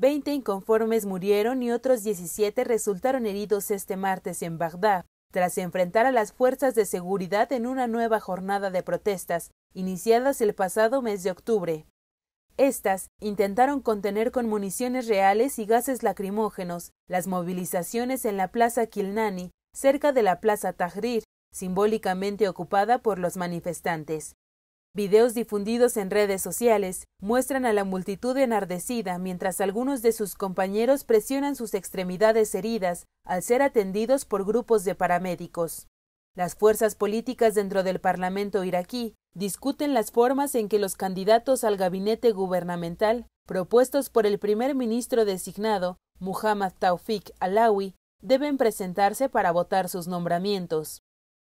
Veinte inconformes murieron y otros 17 resultaron heridos este martes en Bagdad, tras enfrentar a las fuerzas de seguridad en una nueva jornada de protestas, iniciadas el pasado mes de octubre. Estas intentaron contener con municiones reales y gases lacrimógenos las movilizaciones en la Plaza Kilnani, cerca de la Plaza Tahrir, simbólicamente ocupada por los manifestantes. Videos difundidos en redes sociales muestran a la multitud enardecida mientras algunos de sus compañeros presionan sus extremidades heridas al ser atendidos por grupos de paramédicos. Las fuerzas políticas dentro del Parlamento iraquí discuten las formas en que los candidatos al gabinete gubernamental propuestos por el primer ministro designado, Muhammad Taufik Alawi, deben presentarse para votar sus nombramientos.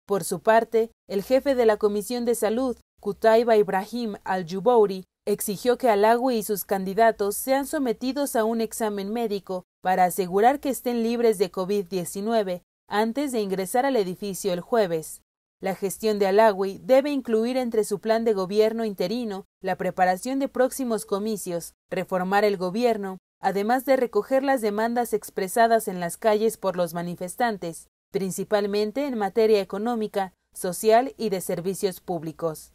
Por su parte, el jefe de la Comisión de Salud, Kutaiba Ibrahim al-Jubouri exigió que Alawi y sus candidatos sean sometidos a un examen médico para asegurar que estén libres de COVID-19 antes de ingresar al edificio el jueves. La gestión de Alawi debe incluir entre su plan de gobierno interino la preparación de próximos comicios, reformar el gobierno, además de recoger las demandas expresadas en las calles por los manifestantes, principalmente en materia económica, social y de servicios públicos.